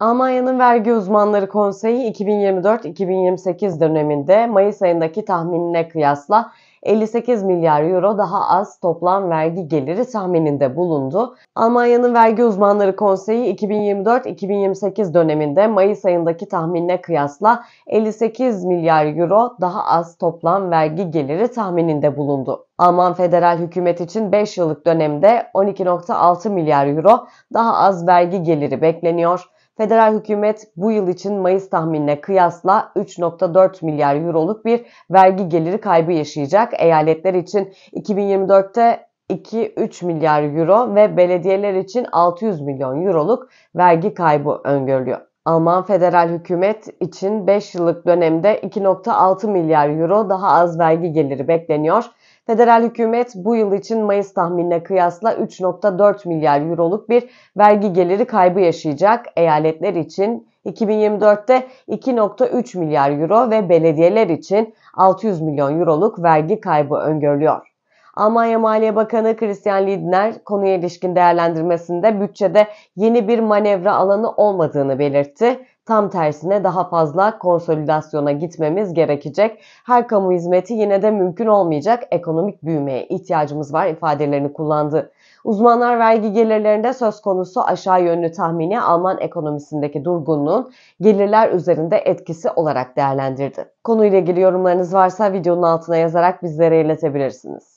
Almanya'nın Vergi Uzmanları Konseyi 2024-2028 döneminde Mayıs ayındaki tahminine kıyasla 58 milyar euro daha az toplam vergi geliri tahmininde bulundu. Almanya'nın Vergi Uzmanları Konseyi 2024-2028 döneminde Mayıs ayındaki tahminine kıyasla 58 milyar euro daha az toplam vergi geliri tahmininde bulundu. Alman federal hükümet için 5 yıllık dönemde 12.6 milyar euro daha az vergi geliri bekleniyor. Federal hükümet bu yıl için Mayıs tahminine kıyasla 3.4 milyar euroluk bir vergi geliri kaybı yaşayacak. Eyaletler için 2024'te 2-3 milyar euro ve belediyeler için 600 milyon euroluk vergi kaybı öngörülüyor. Alman federal hükümet için 5 yıllık dönemde 2.6 milyar euro daha az vergi geliri bekleniyor. Federal hükümet bu yıl için Mayıs tahminine kıyasla 3.4 milyar euroluk bir vergi geliri kaybı yaşayacak. Eyaletler için 2024'te 2.3 milyar euro ve belediyeler için 600 milyon euroluk vergi kaybı öngörülüyor. Almanya Maliye Bakanı Christian Lindner konuya ilişkin değerlendirmesinde bütçede yeni bir manevra alanı olmadığını belirtti. Tam tersine daha fazla konsolidasyona gitmemiz gerekecek. Her kamu hizmeti yine de mümkün olmayacak ekonomik büyümeye ihtiyacımız var ifadelerini kullandı. Uzmanlar vergi gelirlerinde söz konusu aşağı yönlü tahmini Alman ekonomisindeki durgunluğun gelirler üzerinde etkisi olarak değerlendirdi. Konuyla ilgili yorumlarınız varsa videonun altına yazarak bizlere iletebilirsiniz.